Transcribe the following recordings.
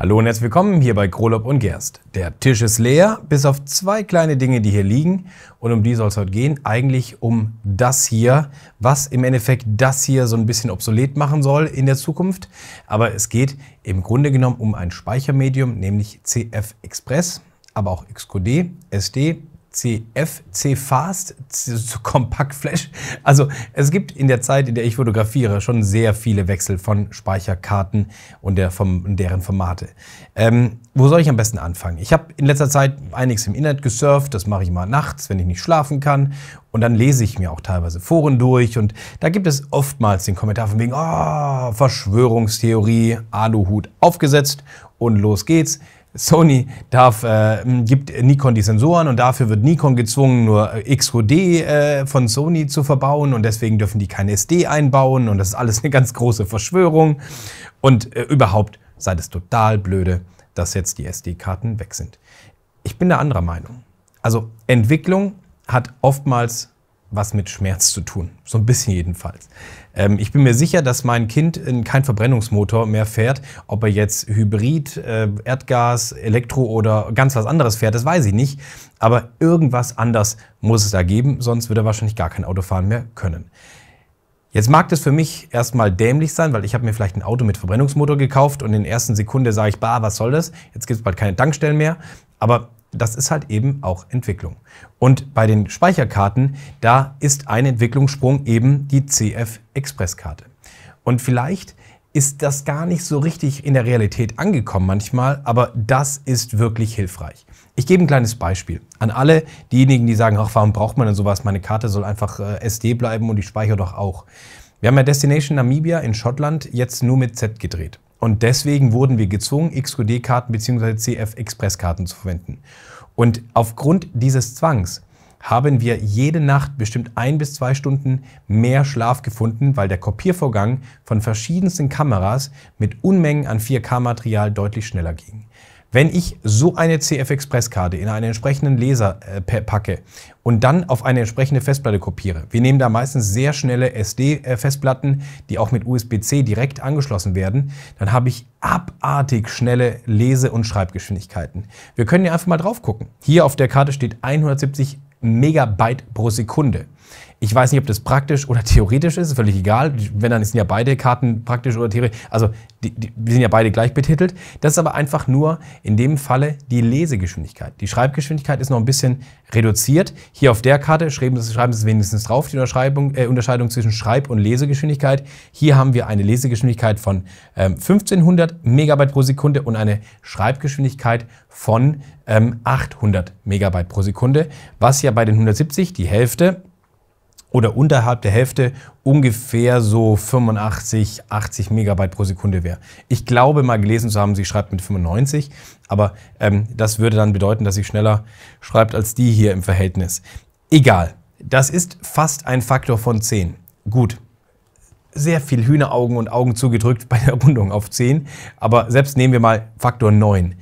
Hallo und herzlich willkommen hier bei Krolop und Gerst. Der Tisch ist leer, bis auf zwei kleine Dinge, die hier liegen. Und um die soll es heute gehen. Eigentlich um das hier, was im Endeffekt das hier so ein bisschen obsolet machen soll in der Zukunft. Aber es geht im Grunde genommen um ein Speichermedium, nämlich CF Express, aber auch XQD, SD CFC C-Fast, Compact Flash. Also es gibt in der Zeit, in der ich fotografiere, schon sehr viele Wechsel von Speicherkarten und der, vom, deren Formate. Ähm, wo soll ich am besten anfangen? Ich habe in letzter Zeit einiges im Internet gesurft, das mache ich mal nachts, wenn ich nicht schlafen kann. Und dann lese ich mir auch teilweise Foren durch und da gibt es oftmals den Kommentar von wegen, oh, Verschwörungstheorie, Aluhut aufgesetzt und los geht's. Sony darf, äh, gibt Nikon die Sensoren und dafür wird Nikon gezwungen, nur äh, XOD äh, von Sony zu verbauen und deswegen dürfen die keine SD einbauen und das ist alles eine ganz große Verschwörung. Und äh, überhaupt sei das total blöde, dass jetzt die SD-Karten weg sind. Ich bin da anderer Meinung. Also Entwicklung hat oftmals was mit Schmerz zu tun. So ein bisschen jedenfalls. Ähm, ich bin mir sicher, dass mein Kind in kein Verbrennungsmotor mehr fährt. Ob er jetzt Hybrid, äh, Erdgas, Elektro oder ganz was anderes fährt, das weiß ich nicht. Aber irgendwas anders muss es da geben, sonst wird er wahrscheinlich gar kein Auto fahren mehr können. Jetzt mag das für mich erstmal dämlich sein, weil ich habe mir vielleicht ein Auto mit Verbrennungsmotor gekauft und in der ersten Sekunde sage ich, bah, was soll das? Jetzt gibt es bald keine Tankstellen mehr. Aber das ist halt eben auch Entwicklung. Und bei den Speicherkarten, da ist ein Entwicklungssprung eben die CF-Express-Karte. Und vielleicht ist das gar nicht so richtig in der Realität angekommen manchmal, aber das ist wirklich hilfreich. Ich gebe ein kleines Beispiel an alle diejenigen, die sagen, ach, warum braucht man denn sowas? Meine Karte soll einfach äh, SD bleiben und ich speichere doch auch. Wir haben ja Destination Namibia in Schottland jetzt nur mit Z gedreht. Und deswegen wurden wir gezwungen, XQD-Karten bzw. CF-Express-Karten zu verwenden. Und aufgrund dieses Zwangs haben wir jede Nacht bestimmt ein bis zwei Stunden mehr Schlaf gefunden, weil der Kopiervorgang von verschiedensten Kameras mit Unmengen an 4K-Material deutlich schneller ging. Wenn ich so eine CF-Express-Karte in einen entsprechenden Laser äh, packe und dann auf eine entsprechende Festplatte kopiere, wir nehmen da meistens sehr schnelle SD-Festplatten, äh, die auch mit USB-C direkt angeschlossen werden, dann habe ich abartig schnelle Lese- und Schreibgeschwindigkeiten. Wir können ja einfach mal drauf gucken. Hier auf der Karte steht 170 Megabyte pro Sekunde. Ich weiß nicht, ob das praktisch oder theoretisch ist, völlig egal. Wenn dann sind ja beide Karten praktisch oder theoretisch. Also die, die, wir sind ja beide gleich betitelt. Das ist aber einfach nur in dem Falle die Lesegeschwindigkeit. Die Schreibgeschwindigkeit ist noch ein bisschen reduziert. Hier auf der Karte schreiben Sie, schreiben Sie es wenigstens drauf, die Unterscheidung, äh, Unterscheidung zwischen Schreib- und Lesegeschwindigkeit. Hier haben wir eine Lesegeschwindigkeit von ähm, 1500 Megabyte pro Sekunde und eine Schreibgeschwindigkeit von ähm, 800 Megabyte pro Sekunde, was ja bei den 170 die Hälfte oder unterhalb der Hälfte ungefähr so 85, 80 Megabyte pro Sekunde wäre. Ich glaube mal gelesen zu haben, sie schreibt mit 95, aber ähm, das würde dann bedeuten, dass sie schneller schreibt als die hier im Verhältnis. Egal, das ist fast ein Faktor von 10. Gut, sehr viel Hühneraugen und Augen zugedrückt bei der Rundung auf 10, aber selbst nehmen wir mal Faktor 9.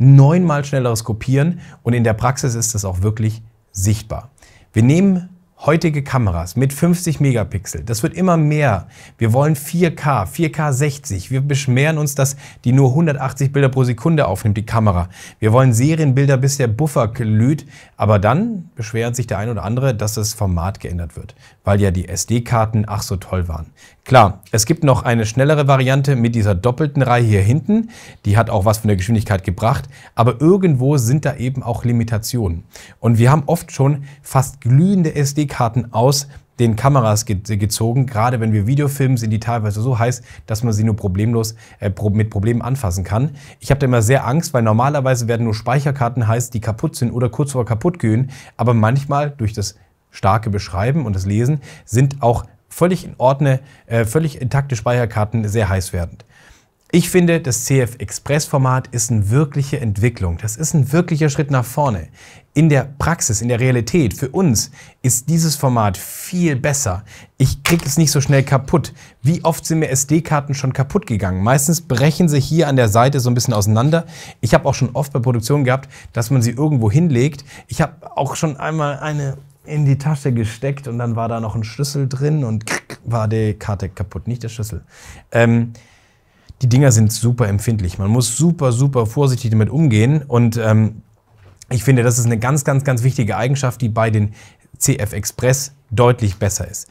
Neunmal schnelleres Kopieren und in der Praxis ist das auch wirklich sichtbar. Wir nehmen heutige Kameras mit 50 Megapixel, das wird immer mehr. Wir wollen 4K, 4K 60. Wir beschweren uns, dass die nur 180 Bilder pro Sekunde aufnimmt, die Kamera. Wir wollen Serienbilder, bis der Buffer glüht. Aber dann beschwert sich der ein oder andere, dass das Format geändert wird, weil ja die SD-Karten ach so toll waren. Klar, es gibt noch eine schnellere Variante mit dieser doppelten Reihe hier hinten. Die hat auch was von der Geschwindigkeit gebracht. Aber irgendwo sind da eben auch Limitationen. Und wir haben oft schon fast glühende SD-Karten SD-Karten aus den Kameras gezogen. Gerade wenn wir Video filmen, sind die teilweise so heiß, dass man sie nur problemlos äh, mit Problemen anfassen kann. Ich habe da immer sehr Angst, weil normalerweise werden nur Speicherkarten heiß, die kaputt sind oder kurz vor kaputt gehen. Aber manchmal durch das starke Beschreiben und das Lesen sind auch völlig in Ordnung, äh, völlig intakte Speicherkarten sehr heiß werdend. Ich finde, das CF Express Format ist eine wirkliche Entwicklung. Das ist ein wirklicher Schritt nach vorne. In der Praxis, in der Realität, für uns ist dieses Format viel besser. Ich kriege es nicht so schnell kaputt. Wie oft sind mir SD-Karten schon kaputt gegangen? Meistens brechen sie hier an der Seite so ein bisschen auseinander. Ich habe auch schon oft bei Produktionen gehabt, dass man sie irgendwo hinlegt. Ich habe auch schon einmal eine in die Tasche gesteckt und dann war da noch ein Schlüssel drin und war die Karte kaputt, nicht der Schlüssel. Ähm, die Dinger sind super empfindlich. Man muss super, super vorsichtig damit umgehen. Und ähm, ich finde, das ist eine ganz, ganz, ganz wichtige Eigenschaft, die bei den CF Express deutlich besser ist.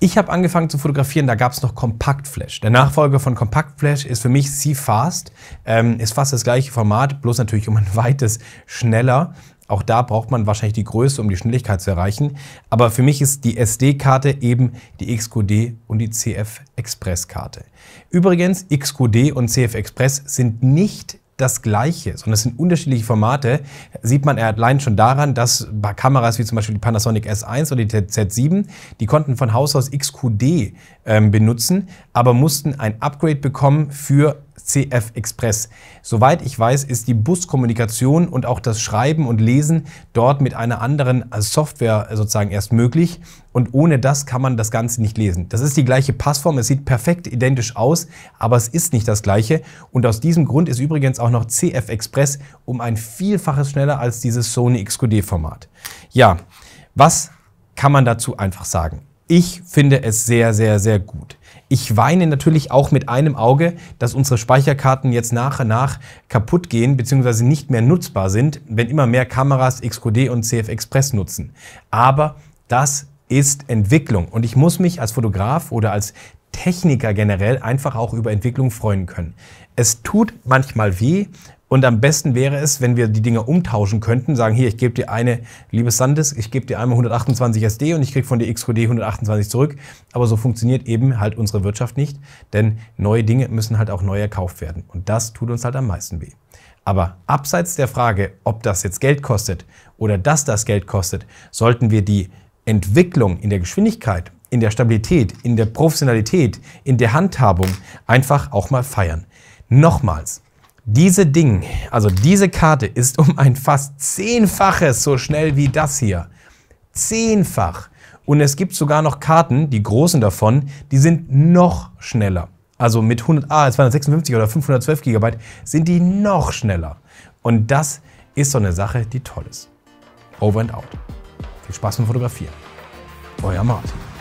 Ich habe angefangen zu fotografieren, da gab es noch Kompaktflash. Der Nachfolger von Kompaktflash ist für mich C-Fast. Ähm, ist fast das gleiche Format, bloß natürlich um ein weites schneller. Auch da braucht man wahrscheinlich die Größe, um die Schnelligkeit zu erreichen. Aber für mich ist die SD-Karte eben die XQD und die CF Express-Karte. Übrigens, XQD und CF Express sind nicht das gleiche, sondern es sind unterschiedliche Formate. Sieht man allein schon daran, dass bei Kameras wie zum Beispiel die Panasonic S1 oder die Z7, die konnten von Haus aus XQD ähm, benutzen, aber mussten ein Upgrade bekommen für CF Express. Soweit ich weiß, ist die Buskommunikation und auch das Schreiben und Lesen dort mit einer anderen äh, Software äh, sozusagen erst möglich. Und ohne das kann man das Ganze nicht lesen. Das ist die gleiche Passform, es sieht perfekt identisch aus, aber es ist nicht das gleiche. Und aus diesem Grund ist übrigens auch noch CF Express um ein Vielfaches schneller als dieses Sony XQD-Format. Ja, was kann man dazu einfach sagen? Ich finde es sehr, sehr, sehr gut. Ich weine natürlich auch mit einem Auge, dass unsere Speicherkarten jetzt nach und nach kaputt gehen bzw. nicht mehr nutzbar sind, wenn immer mehr Kameras XQD und CF Express nutzen. Aber das ist Entwicklung und ich muss mich als Fotograf oder als Techniker generell einfach auch über Entwicklung freuen können. Es tut manchmal weh, und am besten wäre es, wenn wir die Dinger umtauschen könnten, sagen, hier, ich gebe dir eine, liebes Sandes, ich gebe dir einmal 128 SD und ich kriege von dir XQD 128 zurück. Aber so funktioniert eben halt unsere Wirtschaft nicht, denn neue Dinge müssen halt auch neu erkauft werden. Und das tut uns halt am meisten weh. Aber abseits der Frage, ob das jetzt Geld kostet oder dass das Geld kostet, sollten wir die Entwicklung in der Geschwindigkeit, in der Stabilität, in der Professionalität, in der Handhabung einfach auch mal feiern. Nochmals, diese Ding, also diese Karte ist um ein fast zehnfaches so schnell wie das hier. Zehnfach. Und es gibt sogar noch Karten, die großen davon, die sind noch schneller. Also mit 100, ah, 256 oder 512 GB sind die noch schneller. Und das ist so eine Sache, die toll ist. Over and out. Viel Spaß beim Fotografieren. Euer Martin.